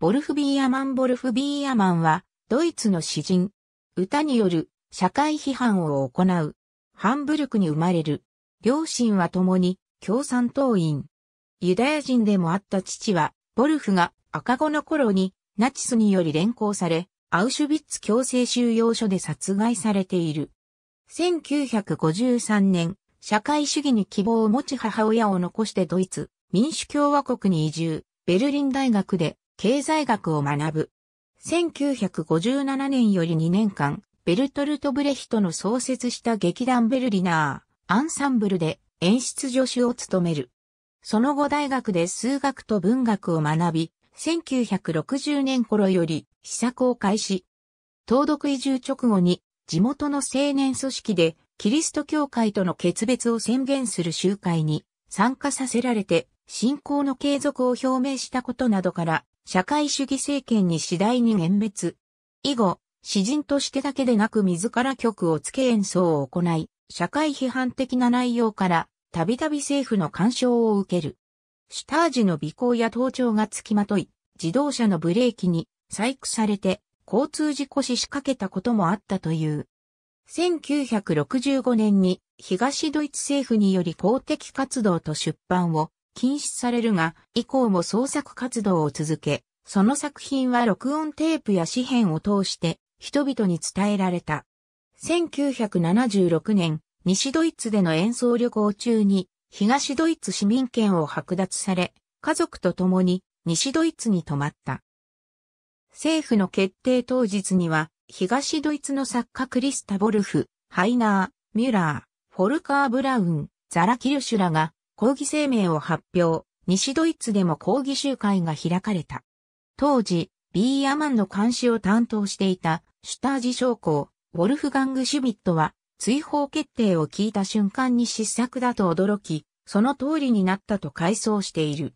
ボルフビーアマン・ボルフビーアマンは、ドイツの詩人。歌による社会批判を行う。ハンブルクに生まれる。両親は共に共産党員。ユダヤ人でもあった父は、ボルフが赤子の頃にナチスにより連行され、アウシュビッツ強制収容所で殺害されている。1953年、社会主義に希望を持ち母親を残してドイツ、民主共和国に移住、ベルリン大学で経済学を学ぶ。1957年より2年間、ベルトルト・ブレヒトの創設した劇団ベルリナー、アンサンブルで演出助手を務める。その後大学で数学と文学を学び、1960年頃より試作を開始。東独移住直後に地元の青年組織でキリスト教会との決別を宣言する集会に参加させられて信仰の継続を表明したことなどから社会主義政権に次第に幻滅。以後、詩人としてだけでなく自ら曲をつけ演奏を行い、社会批判的な内容から、たびたび政府の干渉を受ける。シュタージの尾行や盗聴がつきまとい、自動車のブレーキに細工されて、交通事故死しかけたこともあったという。1965年に東ドイツ政府により公的活動と出版を禁止されるが、以降も創作活動を続け、その作品は録音テープや紙片を通して人々に伝えられた。1976年、西ドイツでの演奏旅行中に東ドイツ市民権を剥奪され、家族と共に西ドイツに泊まった。政府の決定当日には、東ドイツの作家クリスタ・ボルフ、ハイナー、ミュラー、フォルカー・ブラウン、ザラ・キルシュラが抗議声明を発表、西ドイツでも抗議集会が開かれた。当時、ビーアマンの監視を担当していたシュタージ将校、ウォルフガング・シュビットは、追放決定を聞いた瞬間に失策だと驚き、その通りになったと回想している。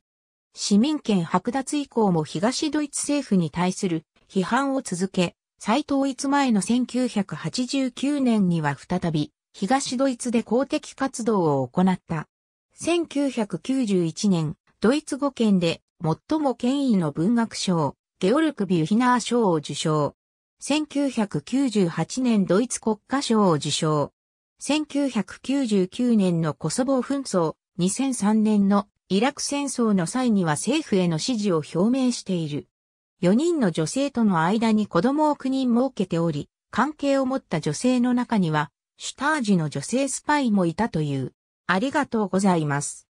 市民権剥奪以降も東ドイツ政府に対する批判を続け、再統一前の1989年には再び東ドイツで公的活動を行った。1991年、ドイツ語圏で最も権威の文学賞、ゲオルク・ビュヒナー賞を受賞。1998年ドイツ国家賞を受賞。1999年のコソボ紛争、2003年のイラク戦争の際には政府への支持を表明している。4人の女性との間に子供を9人設けており、関係を持った女性の中には、シュタージの女性スパイもいたという。ありがとうございます。